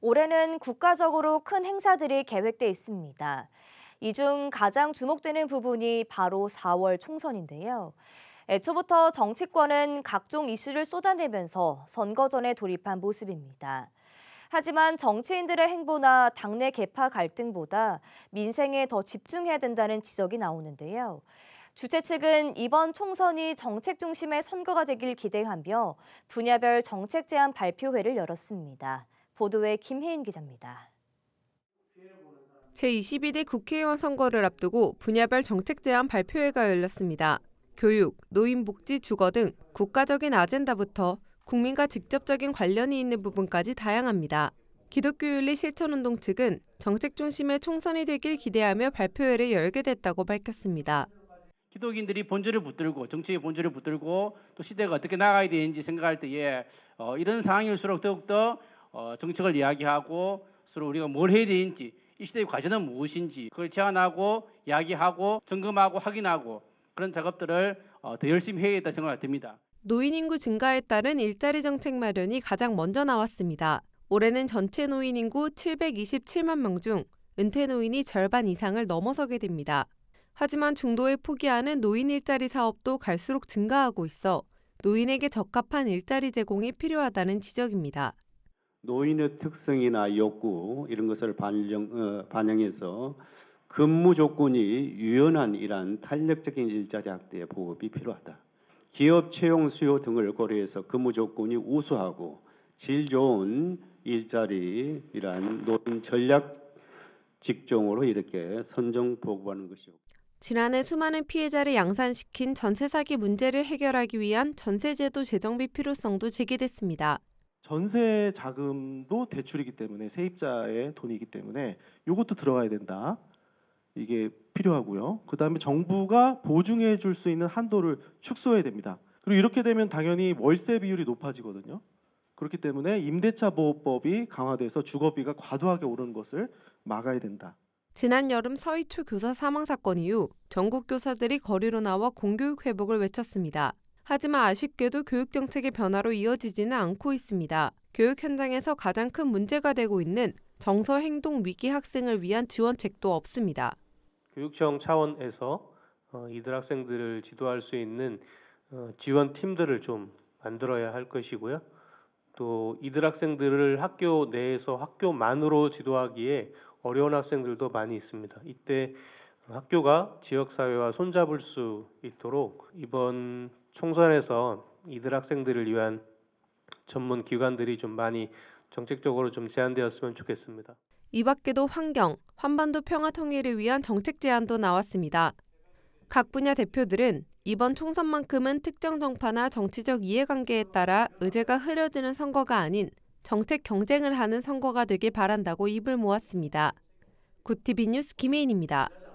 올해는 국가적으로 큰 행사들이 계획돼 있습니다. 이 중 가장 주목되는 부분이 바로 4월 총선인데요. 애초부터 정치권은 각종 이슈를 쏟아내면서 선거전에 돌입한 모습입니다. 하지만 정치인들의 행보나 당내 개파 갈등보다 민생에 더 집중해야 된다는 지적이 나오는데요. 주최 측은 이번 총선이 정책 중심의 선거가 되길 기대하며 분야별 정책 제안 발표회를 열었습니다. 보도에 김혜인 기자입니다. 제22대 국회의원 선거를 앞두고 분야별 정책 제안 발표회가 열렸습니다. 교육, 노인복지, 주거 등 국가적인 아젠다부터 국민과 직접적인 관련이 있는 부분까지 다양합니다. 기독교윤리 실천운동 측은 정책 중심의 총선이 되길 기대하며 발표회를 열게 됐다고 밝혔습니다. 기독인들이 본질을 붙들고 정치의 본질을 붙들고 또 시대가 어떻게 나가야 되는지 생각할 때에 어, 이런 상황일수록 더욱더 어, 정책을 이야기하고 서로 우리가 뭘 해야 되는지 이 시대의 과제는 무엇인지 그걸 제안하고 이야기하고 점검하고 확인하고 그런 작업들을 어, 더 열심히 해야겠다 생각을 듭니다. 노인 인구 증가에 따른 일자리 정책 마련이 가장 먼저 나왔습니다. 올해는 전체 노인 인구 727만 명 중 은퇴 노인이 절반 이상을 넘어서게 됩니다. 하지만 중도에 포기하는 노인 일자리 사업도 갈수록 증가하고 있어 노인에게 적합한 일자리 제공이 필요하다는 지적입니다. 노인의 특성이나 욕구 이런 것을 반영, 어, 반영해서 근무 조건이 유연한 이란 탄력적인 일자리 확대 보급이 필요하다. 기업 채용 수요 등을 고려해서 근무 조건이 우수하고 질 좋은 일자리 이란 노인 전략 직종으로 이렇게 선정 보급하는 것이 지난해 수많은 피해자를 양산시킨 전세 사기 문제를 해결하기 위한 전세제도 재정비 필요성도 제기됐습니다. 전세 자금도 대출이기 때문에 세입자의 돈이기 때문에 이것도 들어가야 된다. 이게 필요하고요. 그다음에 정부가 보증해 줄 수 있는 한도를 축소해야 됩니다. 그리고 이렇게 되면 당연히 월세 비율이 높아지거든요. 그렇기 때문에 임대차 보호법이 강화돼서 주거비가 과도하게 오르는 것을 막아야 된다. 지난 여름 서희초 교사 사망 사건 이후 전국 교사들이 거리로 나와 공교육 회복을 외쳤습니다. 하지만 아쉽게도 교육정책의 변화로 이어지지는 않고 있습니다. 교육 현장에서 가장 큰 문제가 되고 있는 정서 행동 위기 학생을 위한 지원책도 없습니다. 교육청 차원에서 어, 이들 학생들을 지도할 수 있는 어, 지원 팀들을 좀 만들어야 할 것이고요. 또 이들 학생들을 학교 내에서 학교만으로 지도하기에 어려운 학생들도 많이 있습니다. 이때 학교가 지역 사회와 손잡을 수 있도록 이번 총선에서 이들 학생들을 위한 전문 기관들이 좀 많이 정책적으로 좀 제한되었으면 좋겠습니다. 이 밖에도 환경, 한반도 평화 통일을 위한 정책 제안도 나왔습니다. 각 분야 대표들은 이번 총선만큼은 특정 정파나 정치적 이해관계에 따라 의제가 흐려지는 선거가 아닌 정책 경쟁을 하는 선거가 되길 바란다고 입을 모았습니다. 구티비 뉴스 김혜인입니다.